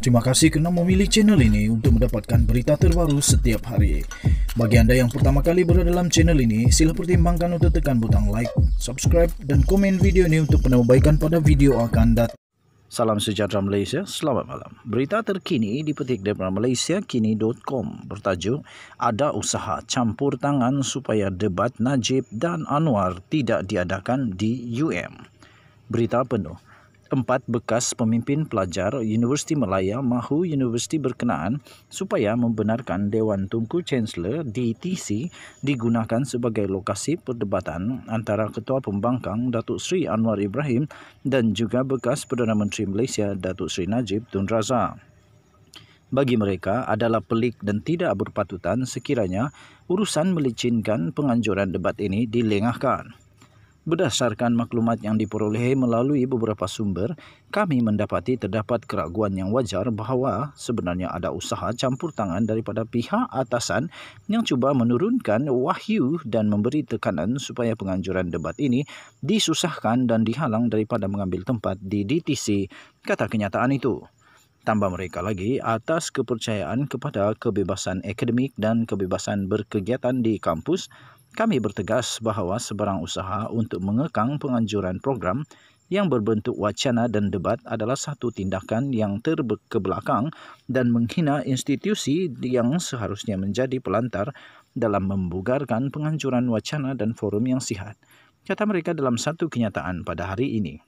Terima kasih kerana memilih channel ini untuk mendapatkan berita terbaru setiap hari. Bagi anda yang pertama kali berada dalam channel ini, sila pertimbangkan untuk tekan butang like, subscribe dan komen video ini untuk penambahbaikan pada video akan datang. Salam sejahtera Malaysia, selamat malam. Berita terkini dipetik daripada malaysiakini.com bertajuk Ada usaha campur tangan supaya debat Najib dan Anwar tidak diadakan di UM. Berita penuh empat bekas pemimpin pelajar Universiti Melaya mahu universiti berkenaan supaya membenarkan Dewan Tungku Chancellor DTC digunakan sebagai lokasi perdebatan antara Ketua Pembangkang Datuk Seri Anwar Ibrahim dan juga bekas Perdana Menteri Malaysia Datuk Seri Najib Tun Razak. Bagi mereka adalah pelik dan tidak berpatutan sekiranya urusan melicinkan penganjuran debat ini dilengahkan. Berdasarkan maklumat yang diperoleh melalui beberapa sumber, kami mendapati terdapat keraguan yang wajar bahawa sebenarnya ada usaha campur tangan daripada pihak atasan yang cuba menurunkan wahyu dan memberi tekanan supaya penganjuran debat ini disusahkan dan dihalang daripada mengambil tempat di DTC, kata kenyataan itu. Tambah mereka lagi atas kepercayaan kepada kebebasan akademik dan kebebasan berkegiatan di kampus, kami bertegas bahawa sebarang usaha untuk mengekang penganjuran program yang berbentuk wacana dan debat adalah satu tindakan yang terkebelakang dan menghina institusi yang seharusnya menjadi pelantar dalam membugarkan penganjuran wacana dan forum yang sihat. Kata mereka dalam satu kenyataan pada hari ini.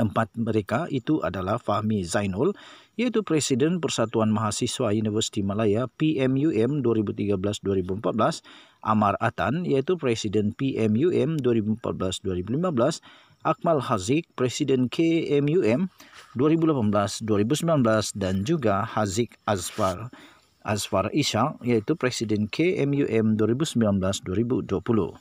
Empat mereka itu adalah Fahmi Zainul, iaitu Presiden Persatuan Mahasiswa Universiti Malaya PMUM 2013-2014, Amar Atan, iaitu Presiden PMUM 2014-2015, Akmal Hazik, Presiden KMUM 2018-2019, dan juga Hazik Azfar. Azfar Isha, iaitu Presiden KMUM 2019-2020.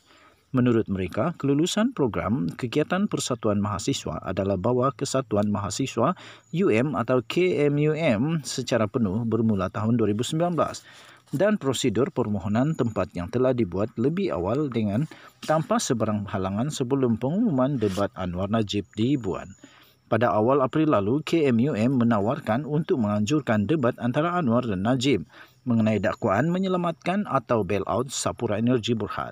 Menurut mereka, kelulusan program kegiatan persatuan mahasiswa adalah bawa kesatuan mahasiswa UM atau KMUM secara penuh bermula tahun 2019 dan prosedur permohonan tempat yang telah dibuat lebih awal dengan tanpa sebarang halangan sebelum pengumuman debat Anwar Najib dibuat. Pada awal April lalu, KMUM menawarkan untuk menganjurkan debat antara Anwar dan Najib mengenai dakwaan menyelamatkan atau bailout Sapura Energi Berhad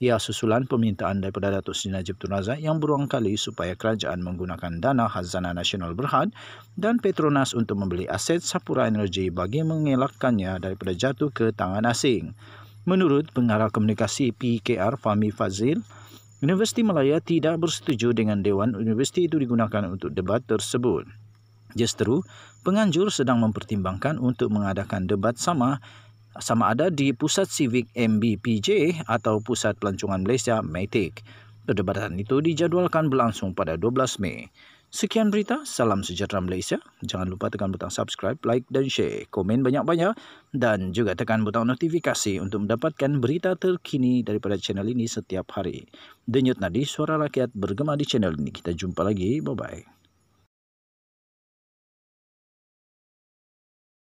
ia susulan permintaan daripada Datuk Seri Najib Tun Razak yang berulang kali supaya kerajaan menggunakan dana hazana Nasional Berhad dan Petronas untuk membeli aset Sapura Energy bagi mengelakkannya daripada jatuh ke tangan asing. Menurut pengarah komunikasi PKR Fahmi Fazil, Universiti Malaya tidak bersetuju dengan Dewan Universiti itu digunakan untuk debat tersebut. Justeru, penganjur sedang mempertimbangkan untuk mengadakan debat sama sama ada di Pusat Civik MBPJ atau Pusat Pelancongan Malaysia Matic. E Perdebatan itu dijadualkan berlangsung pada 12 Mei. Sekian berita, salam sejahtera Malaysia. Jangan lupa tekan butang subscribe, like dan share. Komen banyak-banyak dan juga tekan butang notifikasi untuk mendapatkan berita terkini daripada channel ini setiap hari. Denyut Nadi, Suara Rakyat bergema di channel ini. Kita jumpa lagi. Bye-bye.